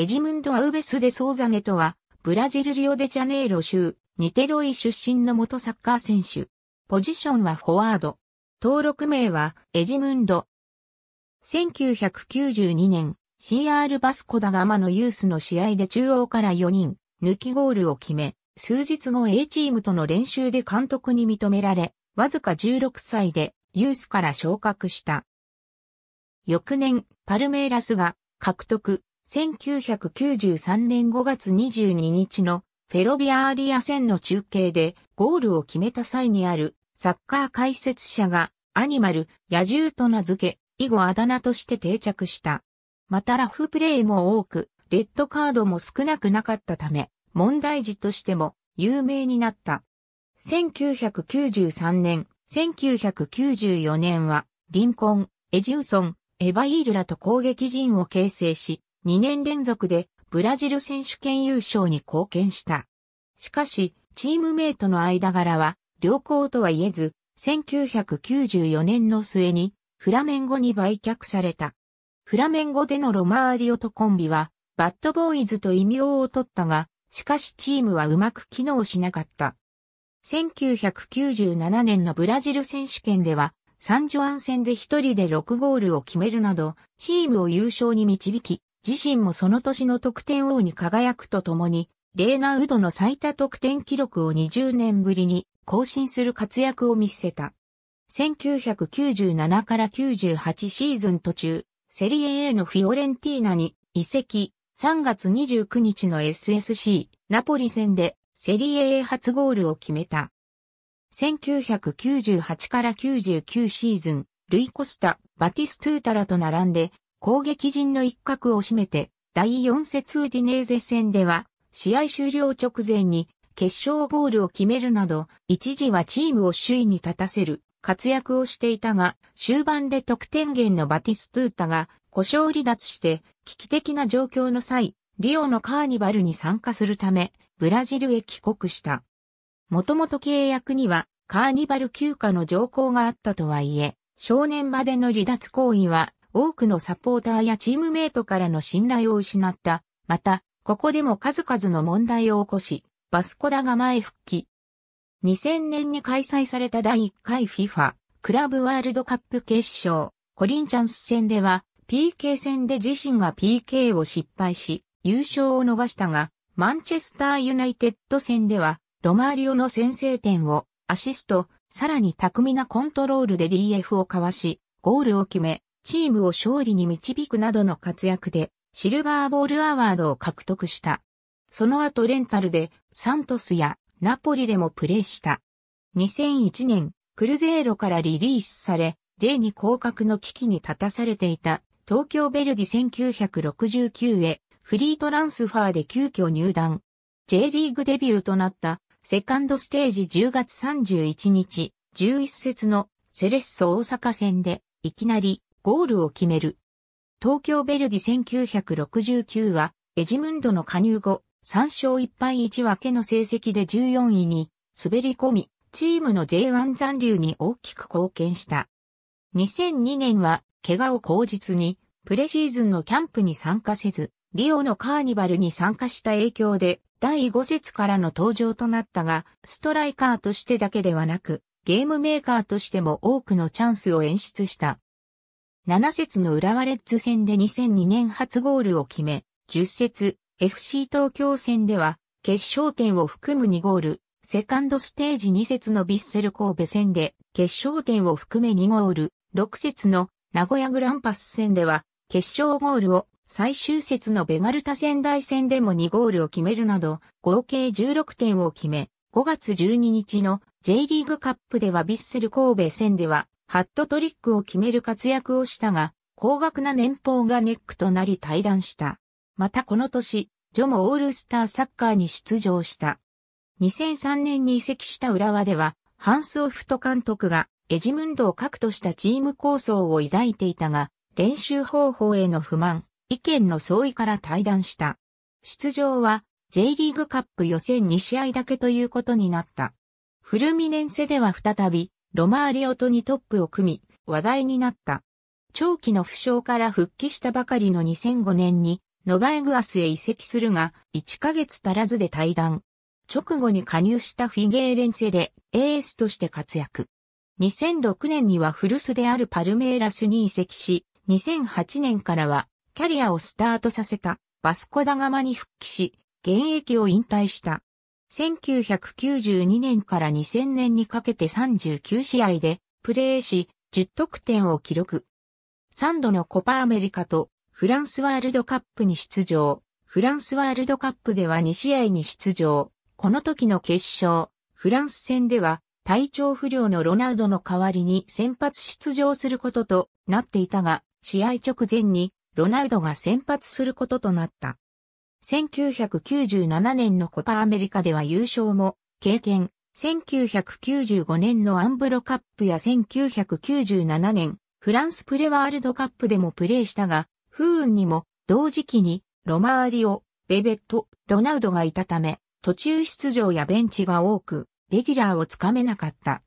エジムンド・アウベス・デ・ソーザネとは、ブラジル・リオデジャネイロ州、ニテロイ出身の元サッカー選手。ポジションはフォワード。登録名は、エジムンド。1992年、CR バスコダガマのユースの試合で中央から4人、抜きゴールを決め、数日後 A チームとの練習で監督に認められ、わずか16歳でユースから昇格した。翌年、パルメイラスが獲得、1993年5月22日のフェロビアーリア戦の中継でゴールを決めた際にあるサッカー解説者がアニマル、野獣と名付け、以後あだ名として定着した。またラフプレイも多く、レッドカードも少なくなかったため、問題児としても有名になった。1993年、1994年は、リンコン、エジウソン、エヴァイールらと攻撃陣を形成し、2年連続でブラジル選手権優勝に貢献した。しかし、チームメイトの間柄は良好とは言えず、1994年の末にフラメンゴに売却された。フラメンゴでのロマーリオとコンビは、バッドボーイズと異名を取ったが、しかしチームはうまく機能しなかった。1997年のブラジル選手権では、サンジョアン戦で一人で6ゴールを決めるなど、チームを優勝に導き、自身もその年の得点王に輝くとともに、レーナウドの最多得点記録を20年ぶりに更新する活躍を見せた。1997から98シーズン途中、セリエ A のフィオレンティーナに移籍、3月29日の SSC ナポリ戦でセリエ A 初ゴールを決めた。1998から99シーズン、ルイ・コスタ、バティストゥータラと並んで攻撃陣の一角を占めて、第4節ウディネーゼ戦では、試合終了直前に決勝ゴールを決めるなど、一時はチームを首位に立たせる活躍をしていたが、終盤で得点源のバティストゥータが故障離脱して危機的な状況の際、リオのカーニバルに参加するため、ブラジルへ帰国した。もともと契約にはカーニバル休暇の条項があったとはいえ、少年までの離脱行為は多くのサポーターやチームメイトからの信頼を失った。また、ここでも数々の問題を起こし、バスコダが前復帰。2000年に開催された第1回 FIFA クラブワールドカップ決勝、コリンチャンス戦では、PK 戦で自身が PK を失敗し、優勝を逃したが、マンチェスターユナイテッド戦では、ロマーリオの先制点をアシスト、さらに巧みなコントロールで DF をかわし、ゴールを決め、チームを勝利に導くなどの活躍で、シルバーボールアワードを獲得した。その後レンタルで、サントスやナポリでもプレーした。2001年、クルゼーロからリリースされ、J に降格の危機に立たされていた、東京ベルディ1969へ、フリートランスファーで急遽入団。J リーグデビューとなった、セカンドステージ10月31日、11節のセレッソ大阪戦で、いきなりゴールを決める。東京ベルディ1969は、エジムンドの加入後、3勝1敗1分けの成績で14位に滑り込み、チームの J1 残留に大きく貢献した。2002年は、怪我を口実に、プレシーズンのキャンプに参加せず、リオのカーニバルに参加した影響で、第5節からの登場となったが、ストライカーとしてだけではなく、ゲームメーカーとしても多くのチャンスを演出した。7節の浦和レッズ戦で2002年初ゴールを決め、10節 FC 東京戦では決勝点を含む2ゴール、セカンドステージ2節のビッセル神戸戦で決勝点を含め2ゴール、6節の名古屋グランパス戦では決勝ゴールを最終節のベガルタ仙台戦でも2ゴールを決めるなど合計16点を決め、5月12日の J リーグカップではビッセル神戸戦ではハットトリックを決める活躍をしたが、高額な年俸がネックとなり退団した。またこの年、ジョもオールスターサッカーに出場した。2003年に移籍した浦和では、ハンスオフト監督がエジムンドを核としたチーム構想を抱いていたが、練習方法への不満、意見の相違から退団した。出場は J リーグカップ予選2試合だけということになった。フルミネンセでは再びロマーリオとにトップを組み、話題になった。長期の負傷から復帰したばかりの2005年に、ノバエグアスへ移籍するが、1ヶ月足らずで退団。直後に加入したフィゲーレンセで、エースとして活躍。2006年には古巣であるパルメイラスに移籍し、2008年からは、キャリアをスタートさせた、バスコダガマに復帰し、現役を引退した。1992年から2000年にかけて39試合でプレーし、10得点を記録。3度のコパアメリカとフランスワールドカップに出場。フランスワールドカップでは2試合に出場。この時の決勝、フランス戦では体調不良のロナウドの代わりに先発出場することとなっていたが、試合直前にロナウドが先発することとなった。1997年のコパアメリカでは優勝も経験。1995年のアンブロカップや1997年フランスプレワールドカップでもプレーしたが、不運にも同時期にロマーリオ、ベベット、ロナウドがいたため、途中出場やベンチが多く、レギュラーをつかめなかった。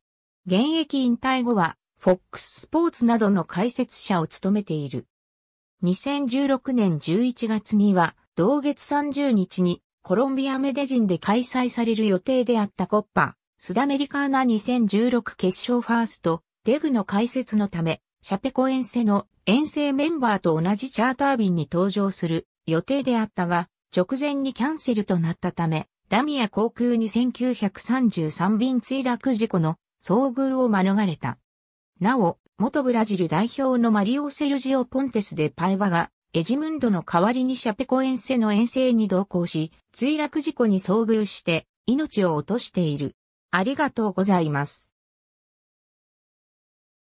現役引退後は、フックススポーツなどの解説者を務めている。2016年11月には、同月30日にコロンビアメデジンで開催される予定であったコッパ、スダメリカーナ2016決勝ファースト、レグの解説のため、シャペコ遠征の遠征メンバーと同じチャーター便に登場する予定であったが、直前にキャンセルとなったため、ラミア航空に1933便墜落事故の遭遇を免れた。なお、元ブラジル代表のマリオ・セルジオ・ポンテスでパイワがエジムンドの代わりにシャペコ遠征の遠征に同行し、墜落事故に遭遇して命を落としている。ありがとうございます。